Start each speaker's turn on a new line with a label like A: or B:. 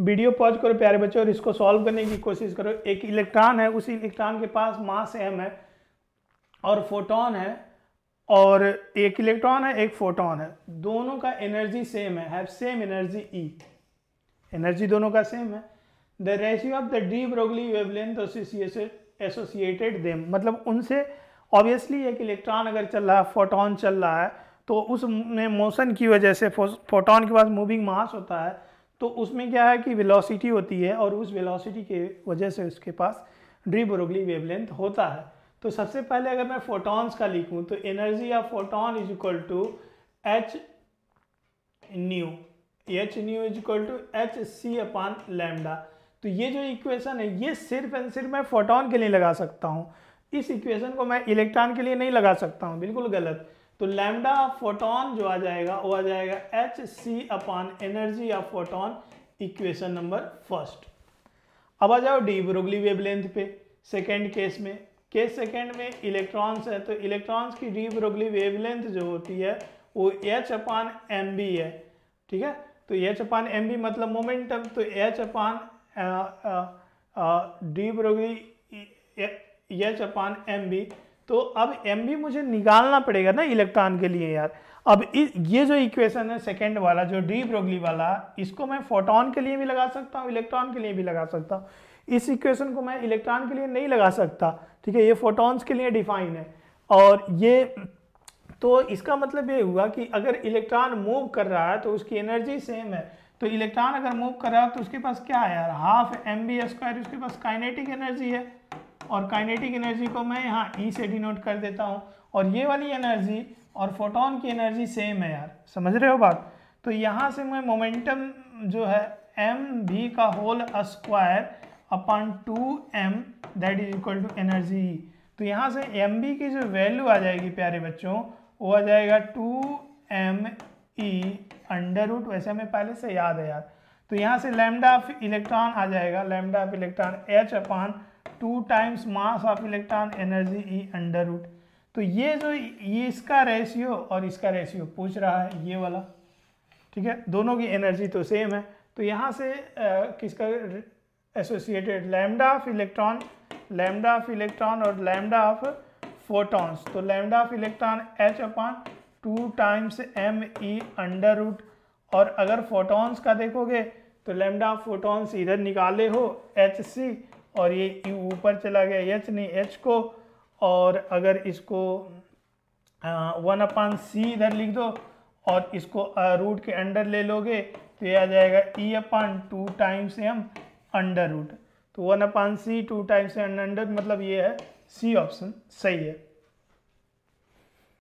A: video pause करो प्यारे बच्चों और इसको सॉल्व करने की कोशिश करो एक इलेक्ट्रॉन है उसी इलेक्ट्रॉन के पास मास एम है और फोटोन है और एक इलेक्ट्रॉन है एक फोटोन है दोनों का एनर्जी सेम है have same energy E energy दोनों का सेम है the ratio of the de Broglie wavelength associated them मतलब उनसे ऑब्वियसली एक इलेक्ट्रॉन अगर चल रहा है फोटोन चल रहा है तो उसमें मोशन की वजह से फोटोन के पास मूविंग मास होता है तो उसमें क्या है कि वेलोसिटी होती है और उस वेलोसिटी के वजह से उसके पास ड्री ब्रोगली वेवलेंथ होता है तो सबसे पहले अगर मैं फोटॉन्स का लिखूं तो energy of photon is equal to H nu H nu is equal to H C upon lambda तो ये जो इक्वेशन है ये सिर्फ एंड सिर्फ मैं फोटोन के लिए लगा सकता हूँ इस इक्वेशन को मैं इलेक्ट्रॉन के लिए नहीं लगा सकता हूँ बिल्कुल गलत तो लैम्डा फोटोन जो आ जाएगा वो आ जाएगा H C upon energy of photon equation number first अब आ जाओ डी ब्रोगली वेवलेंथ पे सेकेंड केस में केस सेकेंड में इलेक्ट्रॉन्स है तो इलेक्ट्रॉन्स की डी ब्रोगली वेवलेंथ जो होती है वो एच अपान एम बी है ठीक है तो एच अपान एम बी मतलब मोमेंटम तो H upon de Broglie H upon M B तो अब एम भी मुझे निकालना पड़ेगा ना इलेक्ट्रॉन के लिए यार अब ये जो इक्वेशन है सेकेंड वाला जो डी ब्रोगली वाला इसको मैं फोटोन के लिए भी लगा सकता हूँ इलेक्ट्रॉन के लिए भी लगा सकता हूँ इस इक्वेशन को मैं इलेक्ट्रॉन के लिए नहीं लगा सकता ठीक है ये फोटॉन्स के लिए डिफाइन है और ये तो इसका मतलब ये हुआ कि अगर इलेक्ट्रॉन मूव कर रहा है तो उसकी एनर्जी सेम है तो इलेक्ट्रॉन अगर मूव कर रहा है तो उसके पास क्या है यार हाफ एम बी स्क्वायर उसके पास काइनेटिक एनर्जी है और काइनेटिक एनर्जी को मैं यहाँ ई e से डिनोट कर देता हूँ और ये वाली एनर्जी और फोटोन की एनर्जी सेम है यार समझ रहे हो बात तो यहाँ से मैं मोमेंटम जो है एम भी का whole square upon two M that is equal to energy E तो यहाँ से एम बी की जो वैल्यू आ जाएगी प्यारे बच्चों वो आ जाएगा two M E under root वैसे हमें पहले से याद है यार तो यहाँ से लेमडा ऑफ इलेक्ट्रॉन आ जाएगा lambda of electron H upon two times mass of electron energy E under root तो ये जो ये इसका रेशियो और इसका रेशियो पूछ रहा है ये वाला ठीक है दोनों की एनर्जी तो सेम है तो यहाँ से आ, किसका associated lambda of electron lambda of electron और लैमडा ऑफ फोटॉन्स तो lambda of electron H upon two times M E under root और अगर फोटॉन्स का देखोगे तो लैमडा ऑफ फोटॉन्स इधर निकाले हो एच सी और ये यू ऊपर चला गया एच नहीं एच को और अगर इसको वन अपान सी इधर लिख दो और इसको रूट के अंडर ले लोगे तो ये आ जाएगा E upon two times M under root तो one upon C two times M under मतलब ये है सी ऑप्शन सही है